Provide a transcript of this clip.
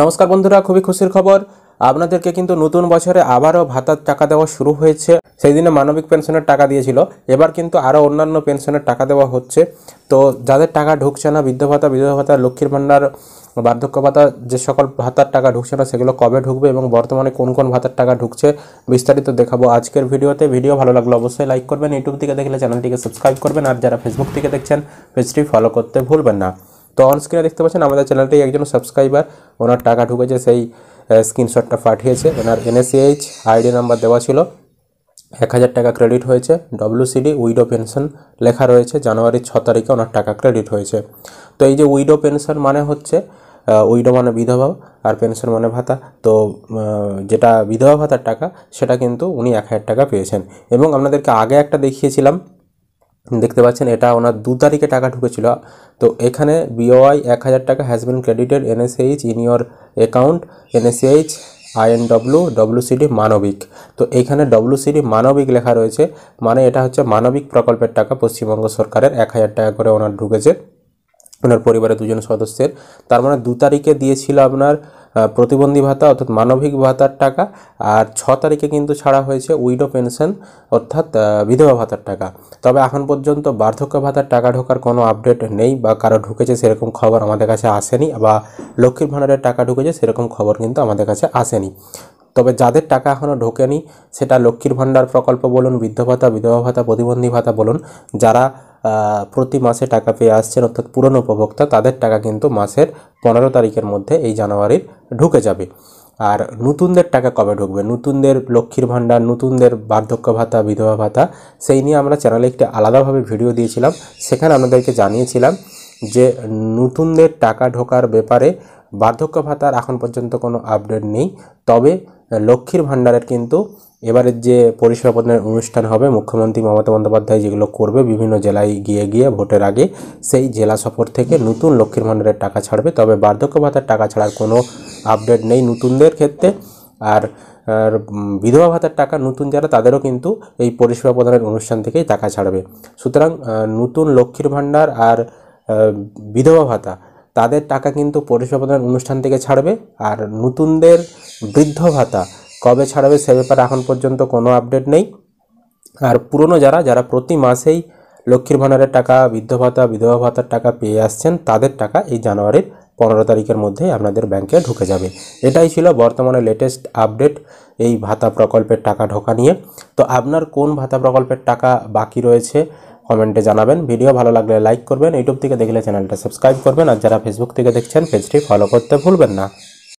নমস্কার বন্ধুরা খুবই খুশির খবর আপনাদেরকে কিন্তু নতুন বছরে আবারও ভাতার টাকা দেওয়া শুরু হয়েছে সেই দিনে মানবিক পেনশনের টাকা দিয়েছিল এবার কিন্তু আরও অন্যান্য পেনশনের টাকা দেওয়া হচ্ছে তো যাদের টাকা ঢুকছে না বৃদ্ধ ভাতা বিধবা ভাতা লক্ষ্মীর ভাণ্ডার বার্ধক্য ভাতা যে সকল ভাতার টাকা ঢুকছে না সেগুলো কবে ঢুকবে এবং বর্তমানে কোন কোন ভাতার টাকা ঢুকছে বিস্তারিত দেখাবো আজকের ভিডিওতে ভিডিও ভালো লাগলো অবশ্যই লাইক করবেন ইউটিউব থেকে দেখলে চ্যানেলটিকে সাবস্ক্রাইব করবেন আর যারা ফেসবুক থেকে দেখছেন পেজটি ফলো করতে ভুলবেন না তো অন স্ক্রিনে দেখতে পাচ্ছেন আমাদের চ্যানেলটি একজন সাবস্ক্রাইবার ওনার টাকা ঢুকেছে সেই স্ক্রিনশটটা পাঠিয়েছে ওনার এনএসএইচ আইডি নাম্বার দেওয়া ছিল এক হাজার টাকা ক্রেডিট হয়েছে সিডি উইডো পেনশন লেখা রয়েছে জানুয়ারির ছ তারিখে ওনার টাকা ক্রেডিট হয়েছে তো এই যে উইডো পেনশন মানে হচ্ছে উইডো মানে বিধবা আর পেনশন মানে ভাতা তো যেটা বিধবা ভাতার টাকা সেটা কিন্তু উনি এক হাজার টাকা পেয়েছেন এবং আপনাদেরকে আগে একটা দেখিয়েছিলাম দেখতে পাচ্ছেন এটা ওনার দু তারিখে টাকা ঢুকেছিল তো এখানে বিওআই এক হাজার টাকা has been credited NSH in your account NSH INW WCD মানবিক তো এইখানে ডব্লিউসিডি মানবিক লেখা রয়েছে মানে এটা হচ্ছে মানবিক প্রকল্পের টাকা পশ্চিমবঙ্গ সরকারের এক হাজার টাকা করে ওনার ঢুকেছে ওনার পরিবারের দুজন সদস্যের তার মানে দু তারিখে দিয়েছিল আপনার প্রতিবন্ধী ভাতা অর্থাৎ মানবিক ভাতার টাকা আর ছ তারিখে কিন্তু ছাড়া হয়েছে উইডো পেনশন অর্থাৎ বিধবা ভাতার টাকা তবে এখন পর্যন্ত বার্ধক্য ভাতার টাকা ঢোকার কোনো আপডেট নেই বা কারো ঢুকেছে সেরকম খবর আমাদের কাছে আসেনি বা লক্ষ্মীর ভাণ্ডারের টাকা ঢুকেছে সেরকম খবর কিন্তু আমাদের কাছে আসেনি তবে যাদের টাকা এখনও ঢোকেনি সেটা লক্ষ্মীর ভাণ্ডার প্রকল্প বলুন বৃদ্ধ ভাতা বিধবা ভাতা প্রতিবন্ধী ভাতা বলুন যারা প্রতি মাসে টাকা পেয়ে আসছেন অর্থাৎ পুরনো উপভোক্তা তাদের টাকা কিন্তু মাসের পনেরো তারিখের মধ্যে এই জানুয়ারির ঢুকে যাবে আর নতুনদের টাকা কবে ঢুকবে নতুনদের লক্ষ্মীর ভাণ্ডার নতুনদের বার্ধক্য ভাতা বিধবা ভাতা সেই নিয়ে আমরা চ্যানেলে একটি আলাদাভাবে ভিডিও দিয়েছিলাম সেখানে আমাদেরকে জানিয়েছিলাম যে নতুনদের টাকা ঢোকার ব্যাপারে বার্ধক্য ভাতার এখন পর্যন্ত কোনো আপডেট নেই তবে লক্ষ্মীর ভাণ্ডারের কিন্তু এবারের যে পরিষেবা প্রদানের অনুষ্ঠান হবে মুখ্যমন্ত্রী মমতা বন্দ্যোপাধ্যায় যেগুলো করবে বিভিন্ন জেলায় গিয়ে গিয়ে ভোটের আগে সেই জেলা সফর থেকে নতুন লক্ষ্মীর ভাণ্ডারের টাকা ছাড়বে তবে বার্ধক্য ভাতার টাকা ছাড়ার কোনো আপডেট নেই নতুনদের ক্ষেত্রে আর আর বিধবা ভাতার টাকা নতুন যারা তাদেরও কিন্তু এই পরিষেবা প্রদানের অনুষ্ঠান থেকেই টাকা ছাড়বে সুতরাং নতুন লক্ষ্মীর ভাণ্ডার আর বিধবা ভাতা তাদের টাকা কিন্তু পরিষেবা প্রদানের অনুষ্ঠান থেকে ছাড়বে আর নতুনদের বৃদ্ধ ভাতা কবে ছাড়াবে সে ব্যাপারে এখন পর্যন্ত কোনো আপডেট নেই আর পুরনো যারা যারা প্রতি মাসেই লক্ষ্মীর ভাণ্ডারের টাকা বৃদ্ধ ভাতা বিধবা ভাতার টাকা পেয়ে আসছেন তাদের টাকা এই জানুয়ারির পনেরো তারিখের মধ্যেই আপনাদের ব্যাংকে ঢুকে যাবে এটাই ছিল বর্তমানে লেটেস্ট আপডেট এই ভাতা প্রকল্পের টাকা ঢোকা নিয়ে তো আপনার কোন ভাতা প্রকল্পের টাকা বাকি রয়েছে কমেন্টে জানাবেন ভিডিও ভালো লাগলে লাইক করবেন ইউটিউব থেকে দেখলে চ্যানেলটা সাবস্ক্রাইব করবেন আর যারা ফেসবুক থেকে দেখছেন পেজটি ফলো করতে ভুলবেন না